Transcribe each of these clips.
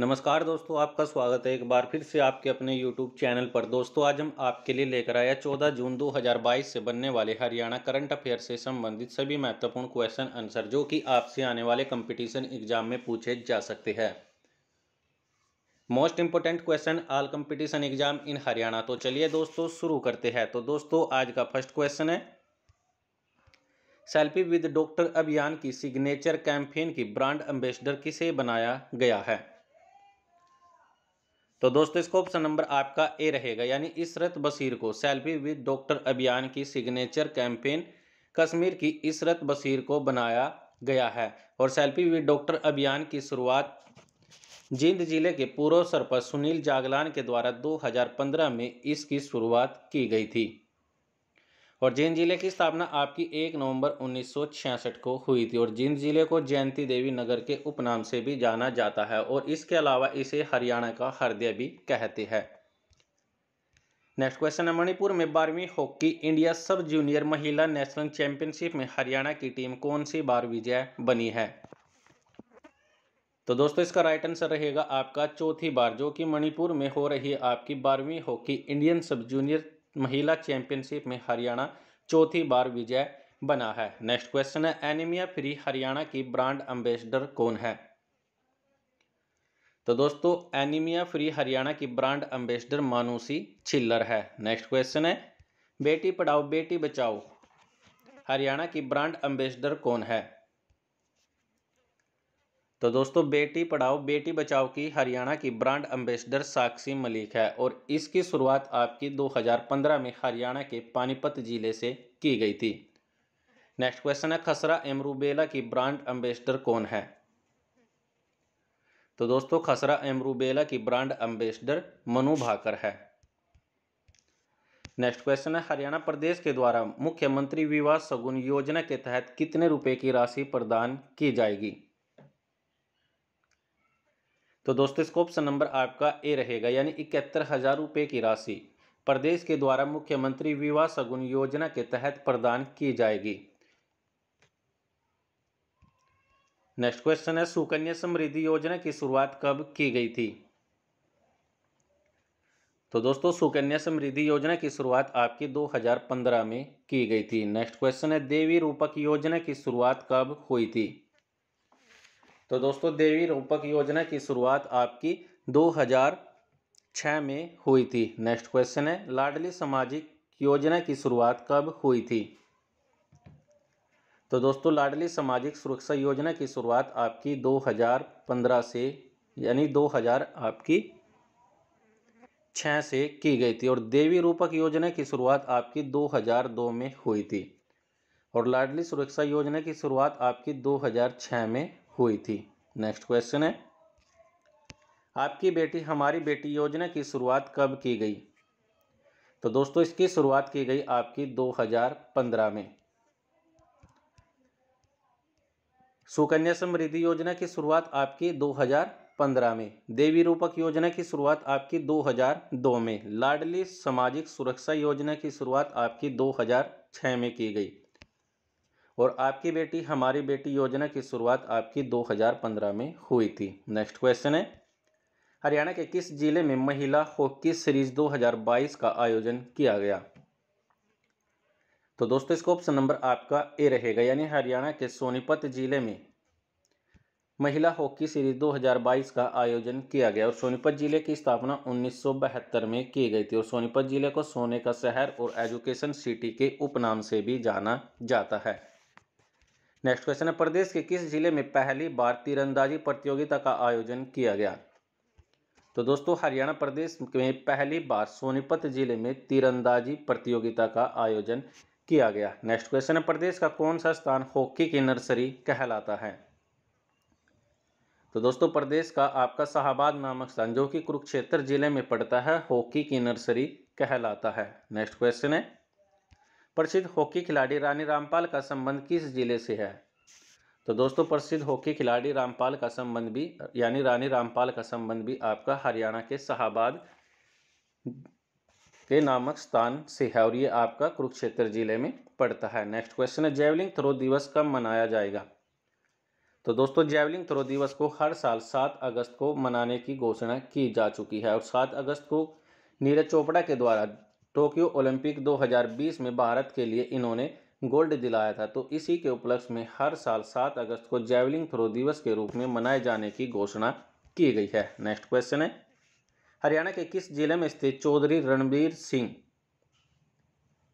नमस्कार दोस्तों आपका स्वागत है एक बार फिर से आपके अपने यूट्यूब चैनल पर दोस्तों आज हम आपके लिए लेकर आया 14 जून 2022 से बनने वाले हरियाणा करंट अफेयर से संबंधित सभी महत्वपूर्ण क्वेश्चन आंसर जो कि आपसे आने वाले कंपटीशन एग्जाम में पूछे जा सकते हैं most important question all competition exam in Haryana तो चलिए दोस्तों शुरू करते हैं तो दोस्तों आज का फर्स्ट क्वेश्चन है सेल्फी विद डॉक्टर अभियान की सिग्नेचर कैंपेन की ब्रांड एम्बेसडर किसे बनाया गया है तो दोस्तों इसका ऑप्शन नंबर आपका ए रहेगा यानी इसरत बसीर को सेल्फी विद डॉक्टर अभियान की सिग्नेचर कैंपेन कश्मीर की इसरत बशीर को बनाया गया है और सेल्फी विद डॉक्टर अभियान की शुरुआत जींद जिले के पूर्व सरपंच सुनील जागलान के द्वारा 2015 में इसकी शुरुआत की गई थी और जींद जिले की स्थापना आपकी एक नवंबर 1966 को हुई थी और जींद जिले को जयंती देवी नगर के उपनाम से भी जाना जाता है और इसके अलावा इसे हरियाणा का हृदय भी कहते हैं नेक्स्ट क्वेश्चन है मणिपुर में बारहवीं हॉकी इंडिया सब जूनियर महिला नेशनल चैंपियनशिप में हरियाणा की टीम कौन सी बार विजय बनी है तो दोस्तों इसका राइट आंसर रहेगा आपका चौथी बार जो कि मणिपुर में हो रही है आपकी बारहवीं हॉकी इंडियन सब जूनियर महिला चैंपियनशिप में हरियाणा चौथी बार विजय बना है नेक्स्ट क्वेश्चन है एनीमिया फ्री हरियाणा की ब्रांड एम्बेसडर कौन है तो दोस्तों एनीमिया फ्री हरियाणा की ब्रांड एम्बेसडर मानुसी छिल्लर है नेक्स्ट क्वेश्चन है बेटी पढ़ाओ बेटी बचाओ हरियाणा की ब्रांड एम्बेसडर कौन है तो दोस्तों बेटी पढ़ाओ बेटी बचाओ की हरियाणा की ब्रांड एम्बेसडर साक्षी मलिक है और इसकी शुरुआत आपकी 2015 में हरियाणा के पानीपत जिले से की गई थी नेक्स्ट क्वेश्चन है खसरा एमरूबेला की ब्रांड एम्बेसडर कौन है तो दोस्तों खसरा एमरूबेला की ब्रांड एम्बेसडर मनु भाकर है नेक्स्ट क्वेश्चन है हरियाणा प्रदेश के द्वारा मुख्यमंत्री विवाह सगुन योजना के तहत कितने रुपए की राशि प्रदान की जाएगी तो दोस्तों इसका ऑप्शन नंबर आपका ए रहेगा यानी इकहत्तर हज़ार रुपये की राशि प्रदेश के द्वारा मुख्यमंत्री विवाह सगुन योजना के तहत प्रदान की जाएगी नेक्स्ट क्वेश्चन है सुकन्या समृद्धि योजना की शुरुआत कब की गई थी तो दोस्तों सुकन्या समृद्धि योजना की शुरुआत आपकी 2015 में की गई थी नेक्स्ट क्वेश्चन है देवी रूपक योजना की शुरुआत कब हुई थी तो दोस्तों देवी रूपक योजना की शुरुआत आपकी 2006 में हुई थी नेक्स्ट क्वेश्चन है लाडली सामाजिक योजना की शुरुआत कब हुई थी तो दोस्तों लाडली सामाजिक सुरक्षा योजना की शुरुआत आपकी 2015 से यानी 2000 आपकी छः से की गई थी और देवी रूपक योजना की शुरुआत आपकी 2002 में हुई थी और लाडली सुरक्षा योजना की शुरुआत आपकी 2006 में हुई थी नेक्स्ट क्वेश्चन है आपकी बेटी हमारी बेटी योजना की शुरुआत कब की गई तो दोस्तों इसकी शुरुआत की गई आपकी 2015 में सुकन्या समृद्धि योजना की शुरुआत आपकी 2015 में देवी रूपक योजना की शुरुआत आपकी 2002 में लाडली सामाजिक सुरक्षा योजना की शुरुआत आपकी 2006 में की गई और आपकी बेटी हमारी बेटी योजना की शुरुआत आपकी 2015 में हुई थी नेक्स्ट क्वेश्चन है हरियाणा के किस जिले में महिला हॉकी सीरीज 2022 का आयोजन किया गया तो दोस्तों इसका ऑप्शन नंबर आपका ए रहेगा यानी हरियाणा के सोनीपत जिले में महिला हॉकी सीरीज 2022 का आयोजन किया गया और सोनीपत जिले की स्थापना 1972 में की गई थी और सोनीपत जिले को सोने का शहर और एजुकेशन सिटी के उपनाम से भी जाना जाता है नेक्स्ट क्वेश्चन है प्रदेश के किस जिले में पहली बार तीरंदाजी प्रतियोगिता का आयोजन किया गया तो दोस्तों हरियाणा प्रदेश में पहली बार सोनीपत जिले में तीरंदाजी प्रतियोगिता का आयोजन किया गया नेक्स्ट क्वेश्चन है प्रदेश का कौन सा स्थान हॉकी की नर्सरी कहलाता है तो दोस्तों प्रदेश का आपका शाहबाद नामक स्थान जो कि कुरुक्षेत्र जिले में पड़ता है हॉकी की नर्सरी कहलाता है नेक्स्ट क्वेश्चन है प्रसिद्ध हॉकी खिलाड़ी रानी रामपाल का संबंध किस जिले से है तो दोस्तों प्रसिद्ध हॉकी खिलाड़ी रामपाल का संबंध भी यानी रानी रामपाल का संबंध भी आपका हरियाणा के शाहबाद के नामक स्थान से है और ये आपका कुरुक्षेत्र जिले में पड़ता है नेक्स्ट क्वेश्चन है जैवलिंग थ्रो दिवस कब मनाया जाएगा तो दोस्तों जैवलिंग थ्रो दिवस को हर साल सात अगस्त को मनाने की घोषणा की जा चुकी है और सात अगस्त को नीरज चोपड़ा के द्वारा टोक्यो ओलंपिक 2020 में भारत के लिए इन्होंने गोल्ड दिलाया था तो इसी के उपलक्ष्य में हर साल 7 अगस्त को जैवलिंग थ्रो दिवस के रूप में मनाए जाने की घोषणा की गई है नेक्स्ट क्वेश्चन है हरियाणा के किस जिले में स्थित चौधरी रणबीर सिंह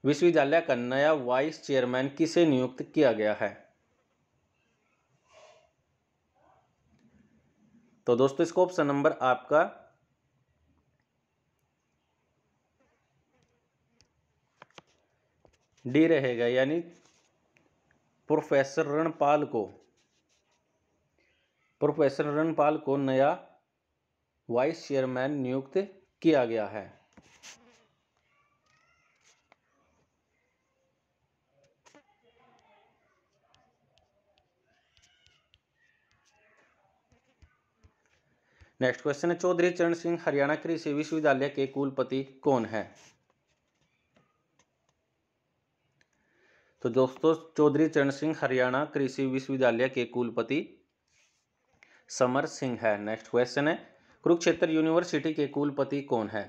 विश्वविद्यालय का नया वाइस चेयरमैन किसे नियुक्त किया गया है तो दोस्तों इसका ऑप्शन नंबर आपका डी रहेगा यानी प्रोफेसर रणपाल को प्रोफेसर रणपाल को नया वाइस चेयरमैन नियुक्त किया गया है नेक्स्ट क्वेश्चन है चौधरी चरण सिंह हरियाणा कृषि विश्वविद्यालय के कुलपति कौन है तो दोस्तों चौधरी चरण सिंह हरियाणा कृषि विश्वविद्यालय के कुलपति समर सिंह है नेक्स्ट क्वेश्चन है कुरुक्षेत्र यूनिवर्सिटी के कुलपति कौन है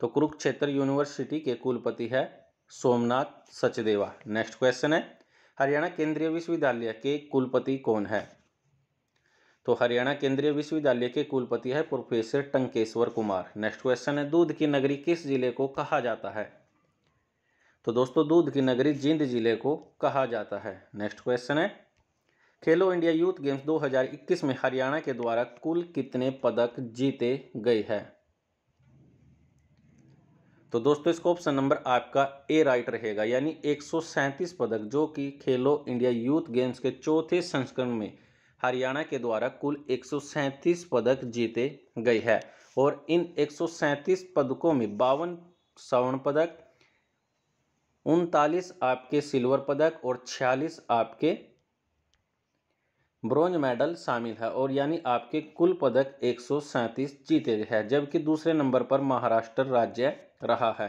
तो कुरुक्षेत्र यूनिवर्सिटी के कुलपति है सोमनाथ सचदेवा नेक्स्ट क्वेश्चन है हरियाणा केंद्रीय विश्वविद्यालय के कुलपति कौन है तो हरियाणा केंद्रीय विश्वविद्यालय के कुलपति है professor Tankeshwar Kumar next question है दूध की नगरी किस जिले को कहा जाता है तो दोस्तों दूध की नगरी जींद जिले को कहा जाता है नेक्स्ट क्वेश्चन है खेलो इंडिया यूथ गेम्स 2021 में हरियाणा के द्वारा कुल कितने पदक जीते गए हैं तो दोस्तों इसका ऑप्शन नंबर आपका ए राइट रहेगा यानी एक पदक जो कि खेलो इंडिया यूथ गेम्स के चौथे संस्करण में हरियाणा के द्वारा कुल 137 पदक जीते गए हैं और इन 137 पदकों में बावन स्वर्ण पदक उनतालीस आपके सिल्वर पदक और छियालीस आपके ब्रोंज मेडल शामिल है और यानी आपके कुल पदक एक जीते हैं जबकि दूसरे नंबर पर महाराष्ट्र राज्य रहा है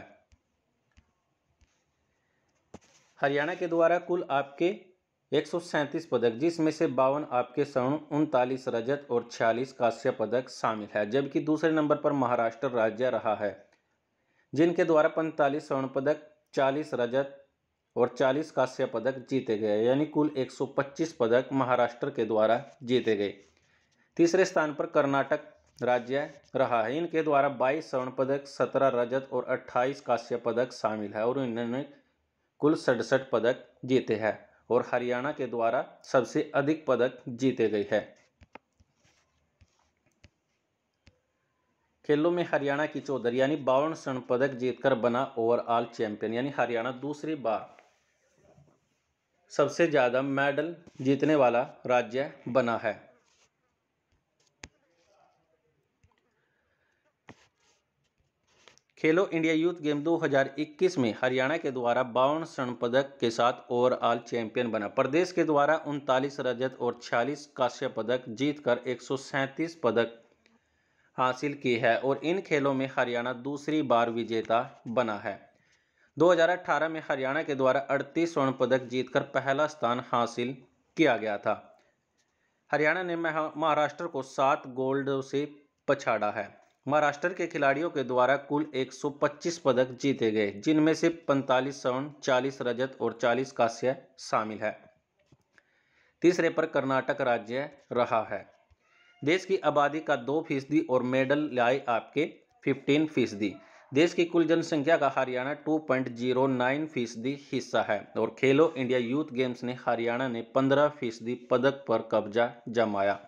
हरियाणा के द्वारा कुल आपके एक पदक जिसमें से बावन आपके स्वर्ण उनतालीस रजत और छियालीस कांस्य पदक शामिल है जबकि दूसरे नंबर पर महाराष्ट्र राज्य रहा है जिनके द्वारा पैंतालीस स्वर्ण पदक 40 रजत और 40 कांस्य पदक जीते गए यानी कुल 125 पदक महाराष्ट्र के द्वारा जीते गए तीसरे स्थान पर कर्नाटक राज्य रहा है इनके द्वारा 22 स्वर्ण पदक 17 रजत और 28 कांस्य पदक शामिल है और इन्होंने कुल सड़सठ पदक जीते हैं और हरियाणा के द्वारा सबसे अधिक पदक जीते गए हैं खेलों में हरियाणा की चौधरी यानी बावन स्वर्ण पदक जीतकर बना ओवरऑल चैंपियन यानी हरियाणा दूसरी बार सबसे ज़्यादा मेडल जीतने वाला राज्य बना है खेलो इंडिया यूथ गेम 2021 में हरियाणा के द्वारा बावन स्वर्ण पदक के साथ ओवरऑल चैंपियन बना प्रदेश के द्वारा उनतालीस रजत और छियालीस कांस्य पदक जीतकर एक पदक हासिल की है और इन खेलों में हरियाणा दूसरी बार विजेता बना है 2018 में हरियाणा के द्वारा 38 स्वर्ण पदक जीतकर पहला स्थान हासिल किया गया था हरियाणा ने महाराष्ट्र को सात गोल्ड से पछाड़ा है महाराष्ट्र के खिलाड़ियों के द्वारा कुल 125 पदक जीते गए जिनमें से 45 स्वर्ण 40 रजत और 40 कांस्य शामिल है तीसरे पर कर्नाटक राज्य रहा है देश की आबादी का दो फीसदी और मेडल लाए आपके फिफ्टीन फीसदी देश की कुल जनसंख्या का हरियाणा 2.09 फीसदी हिस्सा है और खेलो इंडिया यूथ गेम्स ने हरियाणा ने 15 फीसदी पदक पर कब्जा जमाया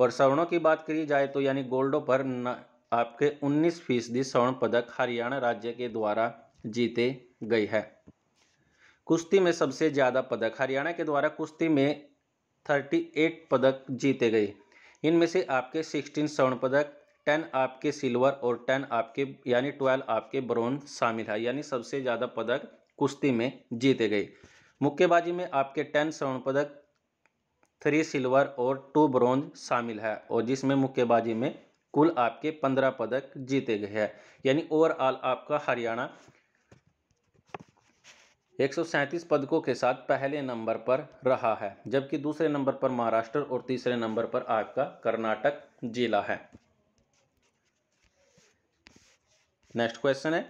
और स्वर्णों की बात करी जाए तो यानी गोल्डों पर न, आपके 19 फीसदी स्वर्ण पदक हरियाणा राज्य के द्वारा जीते गई है कुश्ती में सबसे ज़्यादा पदक हरियाणा के द्वारा कुश्ती में एट पदक जीते गए इनमें से आपके सिक्सटीन स्वर्ण पदक टेन आपके सिल्वर और टेन आपके यानी ट्वेल्व आपके ब्रोंज शामिल है यानी सबसे ज़्यादा पदक कुश्ती में जीते गए मुक्केबाजी में आपके टेन स्वर्ण पदक थ्री सिल्वर और टू ब्रोंज शामिल है और जिसमें मुक्केबाजी में कुल आपके पंद्रह पदक जीते गए हैं यानी ओवरऑल आपका हरियाणा एक पदकों के साथ पहले नंबर पर रहा है जबकि दूसरे नंबर पर महाराष्ट्र और तीसरे नंबर पर आपका कर्नाटक जिला है नेक्स्ट क्वेश्चन है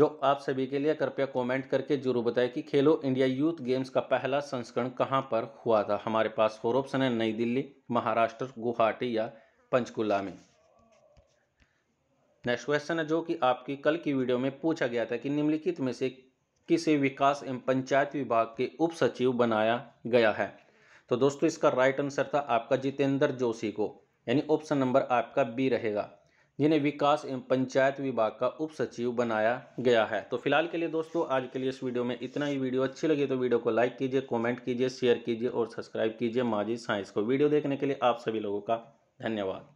जो आप सभी के लिए कृपया कमेंट करके जरूर बताएं कि खेलो इंडिया यूथ गेम्स का पहला संस्करण कहां पर हुआ था हमारे पास फोर ऑप्शन है नई दिल्ली महाराष्ट्र गुवाहाटी या पंचकुला में नेक्स्ट क्वेश्चन है जो कि आपकी कल की वीडियो में पूछा गया था कि निम्नलिखित में से किसे विकास एवं पंचायत विभाग के उप सचिव बनाया गया है तो दोस्तों इसका राइट आंसर था आपका जितेंद्र जोशी को यानी ऑप्शन नंबर आपका बी रहेगा जिन्हें विकास एवं पंचायत विभाग का उप सचिव बनाया गया है तो फिलहाल के लिए दोस्तों आज के लिए इस वीडियो में इतना ही वीडियो अच्छी लगी तो वीडियो को लाइक कीजिए कमेंट कीजिए शेयर कीजिए और सब्सक्राइब कीजिए माजी साइंस को वीडियो देखने के लिए आप सभी लोगों का धन्यवाद